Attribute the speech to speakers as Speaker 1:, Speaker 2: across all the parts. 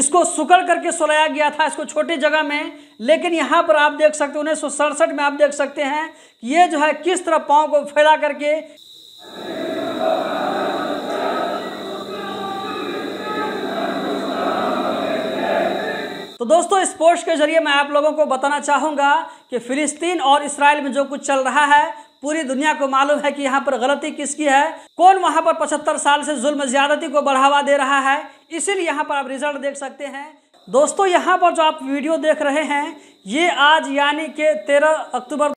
Speaker 1: इसको सुकड़ करके सुलाया गया था इसको छोटी जगह में लेकिन यहाँ पर आप देख सकते उन्नीस सौ सड़सठ में आप देख सकते हैं ये जो है किस तरह पाँव को फैला करके तो दोस्तों इस पोस्ट के जरिए मैं आप लोगों को बताना चाहूँगा कि फिलिस्तीन और इसराइल में जो कुछ चल रहा है पूरी दुनिया को मालूम है कि यहाँ पर गलती किसकी है कौन वहाँ पर पचहत्तर साल से जुल्म ज्यादती को बढ़ावा दे रहा है इसीलिए यहाँ पर आप रिजल्ट देख सकते हैं दोस्तों यहाँ पर जो आप वीडियो देख रहे हैं ये आज यानी कि तेरह अक्टूबर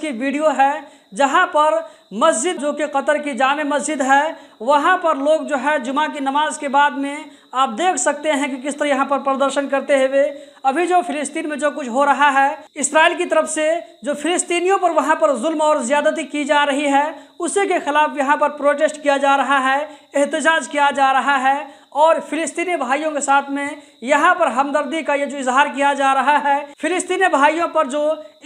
Speaker 1: की वीडियो है जहाँ पर मस्जिद जो कि कतर की जाम मस्जिद है वहाँ पर लोग जो है जुमा की नमाज के बाद में आप देख सकते हैं कि किस तरह यहाँ पर प्रदर्शन करते हुए अभी जो फिलिस्तीन में जो कुछ हो रहा है इसराइल की तरफ से जो फिलिस्तीनियों पर वहाँ पर जुल्म और ज़्यादती की जा रही है उसी के खिलाफ यहाँ पर प्रोटेस्ट किया जा रहा है एहतजाज किया जा रहा है और फिलिस्तीनी भाइयों के साथ में यहाँ पर हमदर्दी का ये जो इजहार किया जा रहा है फिलिस्तीनी भाइयों पर जो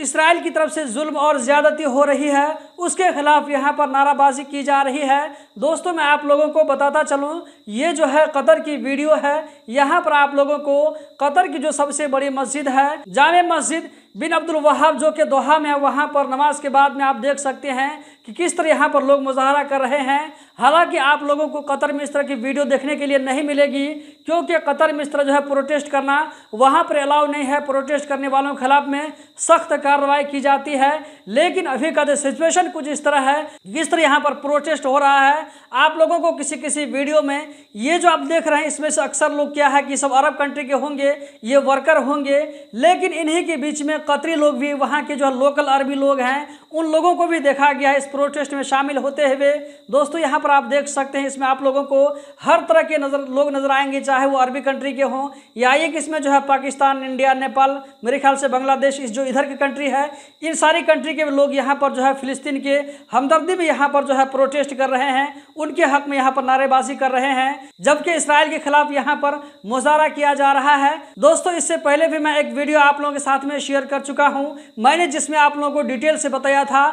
Speaker 1: इसराइल की तरफ से जुल्म और ज़्यादती हो रही है उसके खिलाफ यहाँ पर नाराबाजी की जा रही है दोस्तों मैं आप लोगों को बताता चलूँ ये जो है कतर की वीडियो है यहाँ पर आप लोगों को कतर की जो सबसे बड़ी मस्जिद है जाम मस्जिद बिन अब्दुल वहाब जो कि दोहा में है वहाँ पर नमाज के बाद में आप देख सकते हैं कि किस तरह यहाँ पर लोग मुजाहरा कर रहे हैं हालांकि आप लोगों को कतर में इस तरह की वीडियो देखने के लिए नहीं मिलेगी क्योंकि कतर में इस तरह जो है प्रोटेस्ट करना वहाँ पर अलाउ नहीं है प्रोटेस्ट करने वालों के खिलाफ में सख्त कार्रवाई की जाती है लेकिन अभी का जो सिचुएशन कुछ इस तरह है जिस तरह यहाँ पर प्रोटेस्ट हो रहा है आप लोगों को किसी किसी वीडियो में ये जो आप देख रहे हैं इसमें से अक्सर लोग क्या है कि सब अरब कंट्री के होंगे ये वर्कर होंगे लेकिन इन्हीं के बीच में कतरी लोग भी वहाँ के जो लोकल अरबी लोग हैं उन लोगों को भी देखा गया इस प्रोटेस्ट में शामिल होते हुए दोस्तों यहाँ पर आप देख सकते हैं इसमें आप लोगों को हर तरह के नज़र लोग नज़र आएंगे चाहे वो अरबी कंट्री के हों या एक इसमें जो है पाकिस्तान इंडिया नेपाल मेरे ख्याल से बांग्लादेश इस जो इधर की कंट्री है इन सारी कंट्री के लोग यहाँ पर जो है फिलिस्तीन के हमदर्दी में यहाँ पर जो है प्रोटेस्ट कर रहे हैं उनके हक में यहाँ पर नारेबाजी कर रहे हैं जबकि इसराइल के खिलाफ यहाँ पर मुजहरा किया जा रहा है दोस्तों इससे पहले भी मैं एक वीडियो आप लोगों के साथ में शेयर कर चुका हूँ मैंने जिसमें आप लोगों को डिटेल से बताया था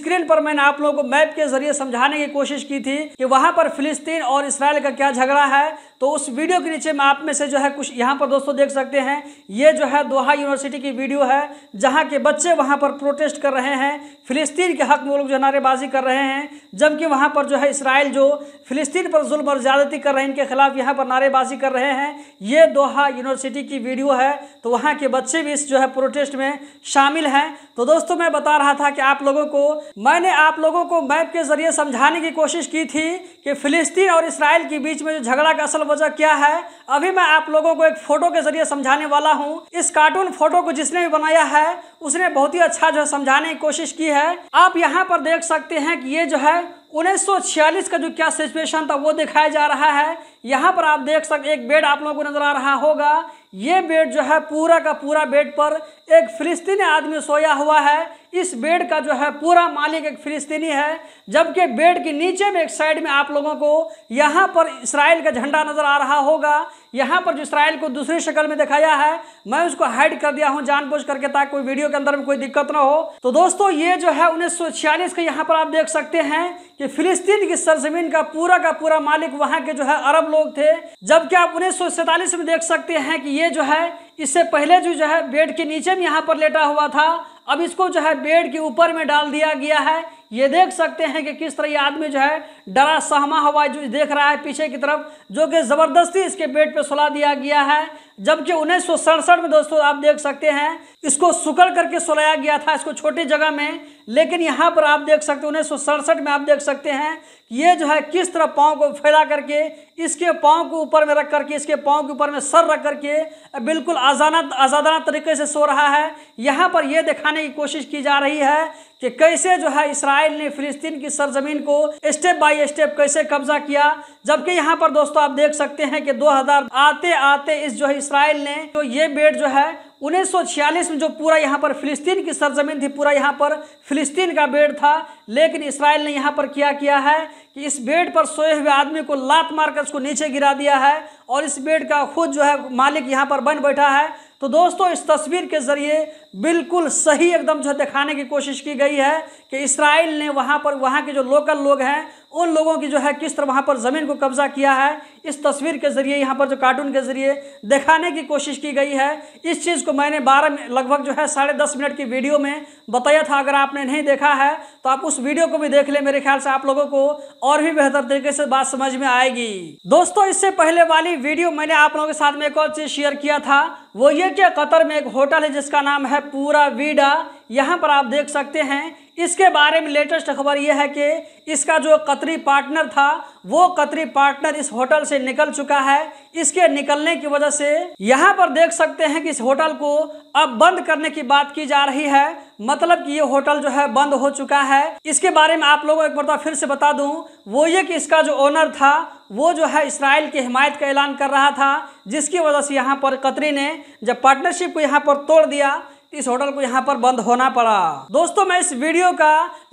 Speaker 1: स्क्रीन पर मैंने आप लोगों को मैप के जरिए समझाने की कोशिश की थी कि वहां पर फिलिस्तीन और इसराइल का क्या झगड़ा है तो उस वीडियो के नीचे मैं आप में से जो है कुछ यहाँ पर दोस्तों देख सकते हैं ये जो है दोहा यूनिवर्सिटी की वीडियो है जहाँ के बच्चे वहाँ पर प्रोटेस्ट कर रहे हैं फिलिस्तीन के हक में लोग जो नारेबाजी कर रहे हैं जबकि वहाँ पर जो है इसराइल जो फिलिस्तीन पर जुल्म और ज़्यादती कर रहे हैं इनके खिलाफ यहाँ पर नारेबाजी कर रहे हैं ये दोहा यूनिवर्सिटी की वीडियो है तो वहाँ के बच्चे भी इस जो है प्रोटेस्ट में शामिल हैं तो दोस्तों मैं बता रहा था कि आप लोगों को मैंने आप लोगों को मैप के ज़रिए समझाने की कोशिश की थी कि फ़िलिस्तीन और इसराइल के बीच में जो झगड़ा का असल वजह क्या है अभी मैं आप लोगों को एक फ़ोटो के ज़रिए समझाने वाला हूँ इस कार्टून फ़ोटो को जिसने भी बनाया है उसने बहुत ही अच्छा जो है समझाने की कोशिश की है आप यहाँ पर देख सकते हैं कि ये जो है उन्नीस का जो क्या सिचुएशन था वो दिखाया जा रहा है यहाँ पर आप देख सकते एक बेड आप लोगों को नज़र आ रहा होगा ये बेड जो है पूरा का पूरा बेड पर एक फिलिस्तीनी आदमी सोया हुआ है इस बेड का जो है पूरा मालिक एक फिलिस्तीनी है जबकि बेड के नीचे में एक साइड में आप लोगों को यहाँ पर इसराइल का झंडा नज़र आ रहा होगा यहाँ पर जो इसराइल को दूसरी शक्ल में दिखाया है मैं उसको हाइड कर दिया हूँ जानबूझ करके ताकि कोई वीडियो के अंदर में कोई दिक्कत ना हो तो दोस्तों ये जो है उन्नीस सौ छियालीस का यहाँ पर आप देख सकते हैं कि फिलिस्तीन की सरजमीन का पूरा का पूरा मालिक वहाँ के जो है अरब लोग थे जबकि आप उन्नीस में देख सकते हैं कि ये जो है इससे पहले जो जो है बेड के नीचे में यहाँ पर लेटा हुआ था अब इसको जो है बेड के ऊपर में डाल दिया गया है ये देख सकते हैं कि किस तरह ये आदमी जो है डरा सहमा हुआ जो देख रहा है पीछे की तरफ जो कि ज़बरदस्ती इसके पेट पे सुला दिया गया है जबकि उन्नीस सौ सड़सठ में दोस्तों आप देख सकते हैं इसको सुकड़ करके सुलाया गया था इसको छोटी जगह में लेकिन यहाँ पर आप देख सकते हैं उन्नीस में आप देख सकते हैं ये जो है किस तरह पाँव को फैला करके इसके पाँव को ऊपर में रख करके इसके पाँव के ऊपर में सर रख करके बिल्कुल आजाना आज़ादाना तरीके से सो रहा है यहाँ पर यह दिखाने की कोशिश की जा रही है कि कैसे जो है इसराइल ने फिलिस्तीन की सरजमीन को स्टेप बाय स्टेप कैसे कब्जा किया जबकि यहाँ पर दोस्तों आप देख सकते हैं कि 2000 आते आते इस जो है इसराइल ने तो ये बेड जो है उन्नीस में जो पूरा यहाँ पर फिलिस्तीन की सरजमीन थी पूरा यहाँ पर फिलिस्तीन का बेड था लेकिन इसराइल ने यहाँ पर क्या किया है कि इस बेड पर सोए हुए आदमी को लात मारकर उसको नीचे गिरा दिया है और इस बेड का खुद जो है मालिक यहाँ पर बन बैठा है तो दोस्तों इस तस्वीर के ज़रिए बिल्कुल सही एकदम जो दिखाने की कोशिश की गई है कि इसराइल ने वहाँ पर वहाँ के जो लोकल लोग हैं उन लोगों की जो है किस तरह वहाँ पर ज़मीन को कब्ज़ा किया है इस तस्वीर के ज़रिए यहाँ पर जो कार्टून के ज़रिए दिखाने की कोशिश की गई है इस चीज़ को मैंने बारह लगभग जो है साढ़े दस मिनट की वीडियो में बताया था अगर आपने नहीं देखा है तो आप उस वीडियो को भी देख ले मेरे ख्याल से आप लोगों को और भी बेहतर तरीके से बात समझ में आएगी दोस्तों इससे पहले वाली वीडियो मैंने आप लोगों के साथ में एक और चीज़ शेयर किया था वो ये कि कतर में एक होटल है जिसका नाम है पूरा वीडा यहाँ पर आप देख सकते हैं इसके बारे में लेटेस्ट खबर यह है कि इसका जो कतरी पार्टनर था वो कतरी पार्टनर इस होटल से निकल चुका है इसके निकलने की वजह से यहाँ पर देख सकते हैं कि इस होटल को अब बंद करने की बात की जा रही है मतलब कि ये होटल जो है बंद हो चुका है इसके बारे में आप लोगों को एक बार तो फिर से बता दूं वो ये कि इसका जो ओनर था वो जो है इसराइल की हिमायत का ऐलान कर रहा था जिसकी वजह से यहाँ पर कतरी ने जब पार्टनरशिप को यहाँ पर तोड़ दिया इस होटल को यहाँ पर बंद होना पड़ा दोस्तों मैं इस वीडियो का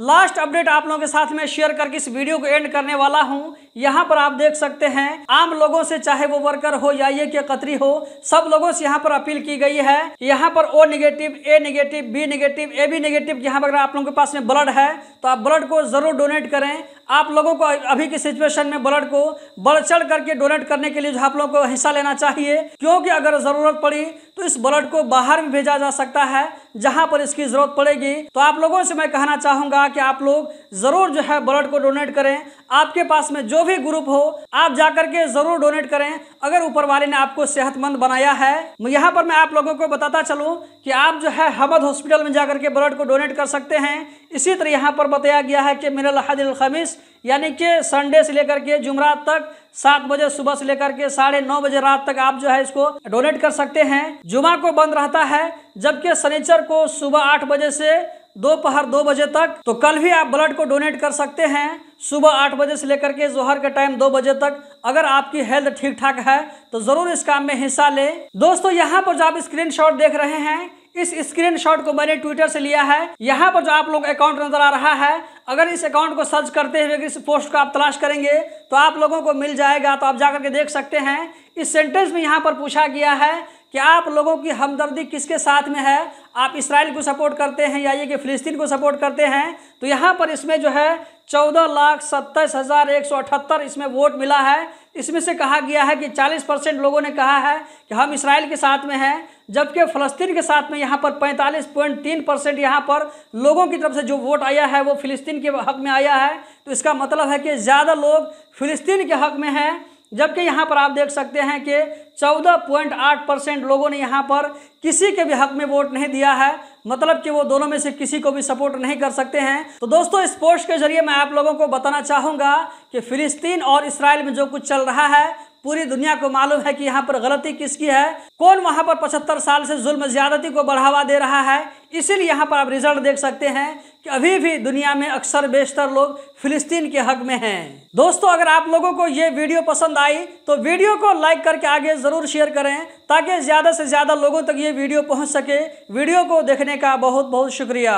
Speaker 1: लास्ट अपडेट आप लोगों के साथ में शेयर करके इस वीडियो को एंड करने वाला हूँ यहाँ पर आप देख सकते हैं आम लोगों से चाहे वो वर्कर हो या ये के कतरी हो सब लोगों से यहाँ पर अपील की गई है यहाँ पर O negative A negative B negative A B negative यहाँ पर आप लोगों के पास में ब्लड है तो आप ब्लड को जरूर डोनेट करें आप लोगों को अभी की सिचुएशन में ब्लड को बढ़ चढ़ करके डोनेट करने के लिए जो आप लोगों को हिस्सा लेना चाहिए क्योंकि अगर ज़रूरत पड़ी तो इस ब्लड को बाहर भी भेजा जा सकता है जहां पर इसकी ज़रूरत पड़ेगी तो आप लोगों से मैं कहना चाहूंगा कि आप लोग ज़रूर जो है ब्लड को डोनेट करें आपके पास में जो भी ग्रुप हो आप जाकर के जरूर डोनेट करें अगर ऊपर वाले ने आपको सेहतमंद बनाया है यहाँ पर मैं आप लोगों को बताता चलूँ कि आप जो है हमद हॉस्पिटल में जाकर के ब्लड को डोनेट कर सकते हैं इसी तरह यहाँ पर बताया गया है कि मिनल हदिलखमीस यानी कि संडे से लेकर के जुमरात तक सात बजे सुबह से लेकर के साढ़े नौ बजे रात तक आप जो है इसको डोनेट कर सकते हैं जुमा को बंद रहता है जबकि शनिचर को सुबह आठ बजे से दोपहर दो, दो बजे तक तो कल भी आप ब्लड को डोनेट कर सकते हैं सुबह आठ बजे से लेकर के जोहर के टाइम दो बजे तक अगर आपकी हेल्थ ठीक ठाक है तो ज़रूर इस काम में हिस्सा लें दोस्तों यहाँ पर जो आप शॉट देख रहे हैं इस स्क्रीनशॉट को मैंने ट्विटर से लिया है यहाँ पर जो आप लोग अकाउंट नजर आ रहा है अगर इस अकाउंट को सर्च करते हुए इस पोस्ट को आप तलाश करेंगे तो आप लोगों को मिल जाएगा तो आप जाकर के देख सकते हैं इस सेंटेंस में यहाँ पर पूछा गया है क्या आप लोगों की हमदर्दी किसके साथ में है आप इसराइल को सपोर्ट करते हैं या ये कि फ़िलिस्तीन को सपोर्ट करते हैं तो यहाँ पर इसमें जो है चौदह लाख सत्ताईस हज़ार एक सौ अठहत्तर इसमें वोट मिला है इसमें से कहा गया है कि चालीस परसेंट लोगों ने कहा है कि हम इसराइल के साथ में हैं जबकि फ़लस्तीन के साथ में यहाँ पर पैंतालीस पॉइंट तीन परसेंट यहाँ पर लोगों की तरफ से जो वोट आया है वो फ़िलिस्तीन के हक़ में आया है तो इसका मतलब है कि ज़्यादा लोग फ़िलिस्तीन के हक़ में हैं जबकि यहाँ पर आप देख सकते हैं कि 14.8 परसेंट लोगों ने यहाँ पर किसी के भी हक में वोट नहीं दिया है मतलब कि वो दोनों में से किसी को भी सपोर्ट नहीं कर सकते हैं तो दोस्तों इस पोस्ट के जरिए मैं आप लोगों को बताना चाहूँगा कि फिलिस्तीन और इसराइल में जो कुछ चल रहा है पूरी दुनिया को मालूम है कि यहाँ पर गलती किसकी है कौन वहाँ पर पचहत्तर साल से जुल्म ज्यादती को बढ़ावा दे रहा है इसीलिए यहाँ पर आप रिजल्ट देख सकते हैं कि अभी भी दुनिया में अक्सर बेशतर लोग फिलिस्तीन के हक में हैं दोस्तों अगर आप लोगों को ये वीडियो पसंद आई तो वीडियो को लाइक करके आगे ज़रूर शेयर करें ताकि ज़्यादा से ज़्यादा लोगों तक ये वीडियो पहुँच सके वीडियो को देखने का बहुत बहुत शुक्रिया